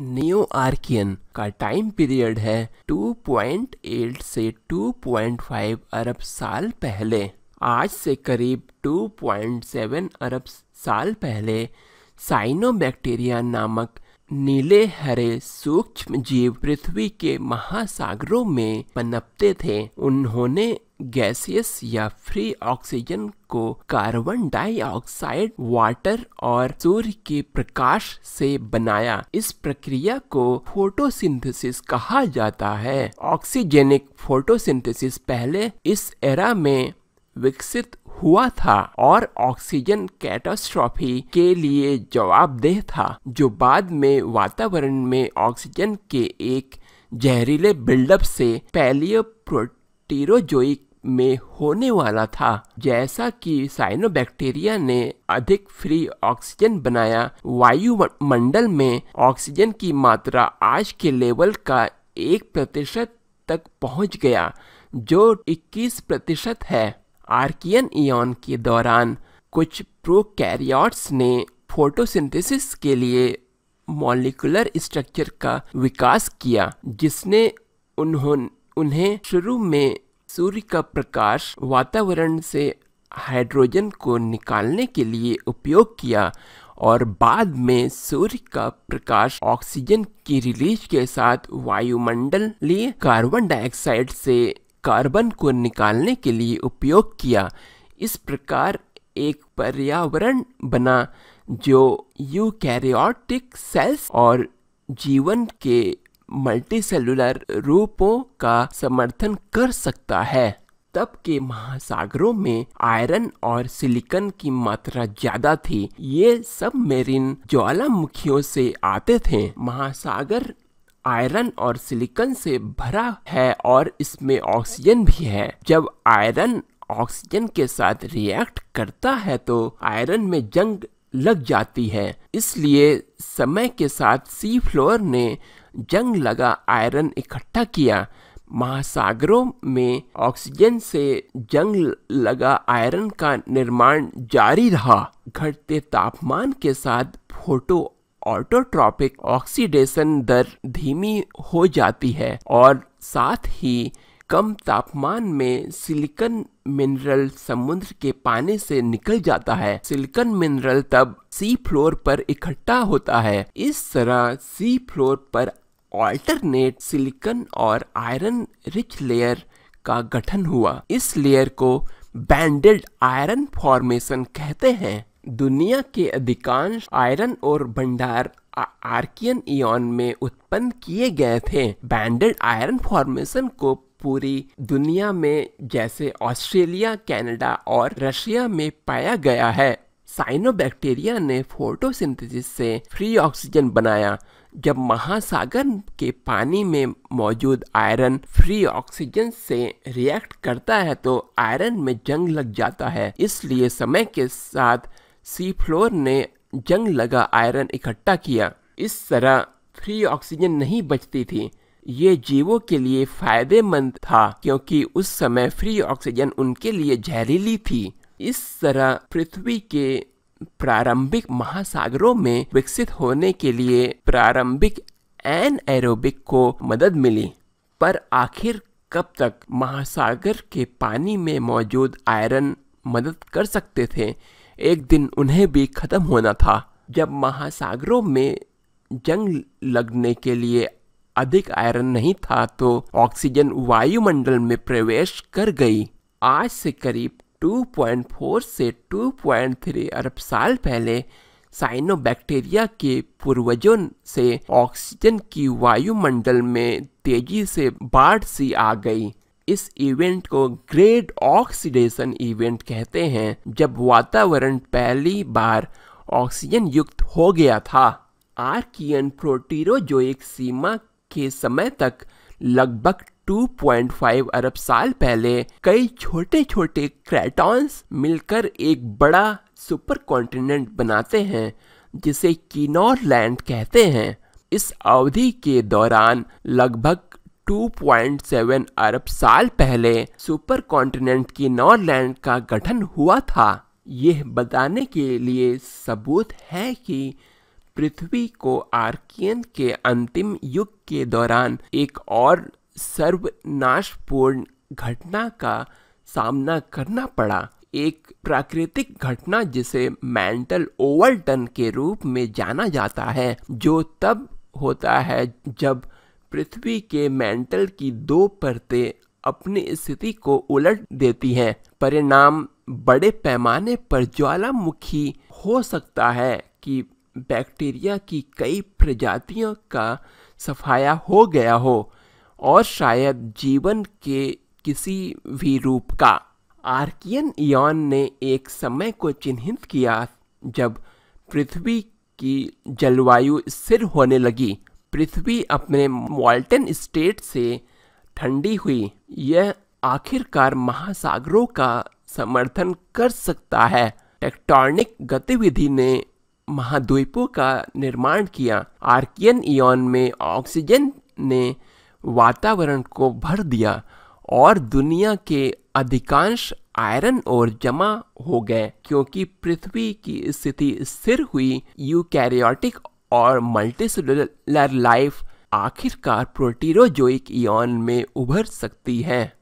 neo Neoarchaean का time period है 2.8 से 2.5 अरब साल पहले आज से करीब 2.7 अरब साल पहले साइनोबैक्टीरिया नामक नीले हरे सूक्ष्म जीव पृथ्वी के महासागरों में पनपते थे उन्होंने गैसियस या फ्री ऑक्सीजन को कार्बन डाइऑक्साइड वाटर और सूर्य के प्रकाश से बनाया इस प्रक्रिया को फोटोसिंथेसिस कहा जाता है ऑक्सीजेनिक फोटोसिंथेसिस पहले इस एरा में विकसित हुआ था और ऑक्सीजन कैटास्ट्रॉफी के लिए जवाबदेह था जो बाद में वातावरण में ऑक्सीजन के एक जहरीले बिल्डअप से पैलियो प्रोटीरोजोइक में होने वाला था जैसा कि साइनोबैक्टीरिया ने अधिक फ्री ऑक्सीजन बनाया वायुमंडल में ऑक्सीजन की मात्रा आज के लेवल का एक प्रतिशत तक पहुंच गया जो 21 प्रतिशत है आर्कियन ईयन के दौरान कुछ प्रोकैरियोट्स ने फोटोसिंथेसिस के लिए मॉलिकुलर स्ट्रक्चर का विकास किया जिसने उन्होंने उन्हें शुरू में सूर्य का प्रकाश वातावरण से हाइड्रोजन को निकालने के लिए उपयोग किया और बाद में सूर्य का प्रकाश ऑक्सीजन की रिलीज के साथ वायुमंडल लिए कार्बन डाइऑक्साइड से कार्बन को निकालने के लिए उपयोग किया इस प्रकार एक पर्यावरण बना जो यूकैरियोटिक सेल्स और जीवन के मल्टी सेलुलर रूपों का समर्थन कर सकता है तब के महासागरों में आयरन और सिलिकन की मात्रा ज्यादा थी ये सब मेरिन ज्वालामुखियों से आते थे महासागर आयरन और सिलिकन से भरा है और इसमें ऑक्सीजन भी है जब आयरन ऑक्सीजन के साथ रिएक्ट करता है तो आयरन में जंग लग जाती है इसलिए समय के साथ सी फ्लोर ने जंग लगा आयरन इकट्ठा किया महासागरों में ऑक्सीजन से जंग लगा आयरन का निर्माण जारी रहा घटते तापमान के साथ फोटो ऑटोट्रॉपिक ऑक्सीडेशन दर धीमी हो जाती है और साथ ही कम तापमान में सिलिकन मिनरल समुद्र के पानी से निकल जाता है सिलिकन मिनरल तब सी फ्लोर पर इकट्ठा होता है इस तरह सी फ्लोर पर ऑल्टरनेट सिलिकन और आयरन रिच लेयर का गठन हुआ इस लेयर को बैंडेड आयरन फॉर्मेशन कहते हैं दुनिया के अधिकांश आयरन और भंडार आर्कियन इन में उत्पन्न किए गए थे बैंडेड आयरन फॉर्मेशन को पूरी दुनिया में जैसे ऑस्ट्रेलिया कनाडा और रशिया में पाया गया है साइनोबैक्टीरिया ने फोटोसिंथेसिस से फ्री ऑक्सीजन बनाया जब महासागर के पानी में मौजूद आयरन फ्री ऑक्सीजन से रिएक्ट करता है तो आयरन में जंग लग जाता है इसलिए समय के साथ सी फ्लोर ने जंग लगा आयरन इकट्ठा किया इस तरह फ्री ऑक्सीजन नहीं बचती थी ये जीवों के लिए फायदेमंद था क्योंकि उस समय फ्री ऑक्सीजन उनके लिए जहरीली थी इस तरह पृथ्वी के प्रारंभिक महासागरों में विकसित होने के लिए प्रारंभिक एन एरोबिक को मदद मिली पर आखिर कब तक महासागर के पानी में मौजूद आयरन मदद कर सकते थे एक दिन उन्हें भी खत्म होना था जब महासागरों में जंग लगने के लिए अधिक आयरन नहीं था तो ऑक्सीजन वायुमंडल में प्रवेश कर गई आज से करीब 2.4 से 2.3 अरब साल पहले साइनोबैक्टीरिया के पूर्वजों से ऑक्सीजन की वायुमंडल में तेजी से बाढ़ सी आ गई इस इवेंट को ग्रेट ऑक्सीडेशन इवेंट कहते हैं जब वातावरण पहली बार ऑक्सीजन युक्त हो गया था आर्कियन प्रोटीरो जो एक सीमा के समय तक लगभग 2.5 अरब साल पहले कई छोटे छोटे क्रैटॉन्स मिलकर एक बड़ा सुपर कॉन्टिनेंट बनाते हैं जिसे किनौर लैंड कहते हैं इस अवधि के दौरान लगभग 2.7 अरब साल पहले सुपर कॉन्टिनेंट किनौर लैंड का गठन हुआ था यह बताने के लिए सबूत है कि पृथ्वी को आर्कियन के अंतिम युग के दौरान एक और सर्वनाशपूर्ण घटना का सामना करना पड़ा एक प्राकृतिक घटना जिसे मेंटल ओवरटन के रूप में जाना जाता है जो तब होता है जब पृथ्वी के मेंटल की दो परतें अपनी स्थिति को उलट देती हैं परिणाम बड़े पैमाने पर ज्वालामुखी हो सकता है कि बैक्टीरिया की कई प्रजातियों का सफाया हो गया हो और शायद जीवन के किसी भी रूप का आर्कियन ईयन ने एक समय को चिन्हित किया जब पृथ्वी की जलवायु स्थिर होने लगी पृथ्वी अपने मॉल्टन स्टेट से ठंडी हुई यह आखिरकार महासागरों का समर्थन कर सकता है टेक्टोनिक गतिविधि ने महाद्वीपों का निर्माण किया आर्कियन ईयन में ऑक्सीजन ने वातावरण को भर दिया और दुनिया के अधिकांश आयरन और जमा हो गए क्योंकि पृथ्वी की स्थिति स्थिर हुई यूकैरियोटिक और मल्टीसेलुलर लाइफ आखिरकार प्रोटीरोजोइक ईयन में उभर सकती है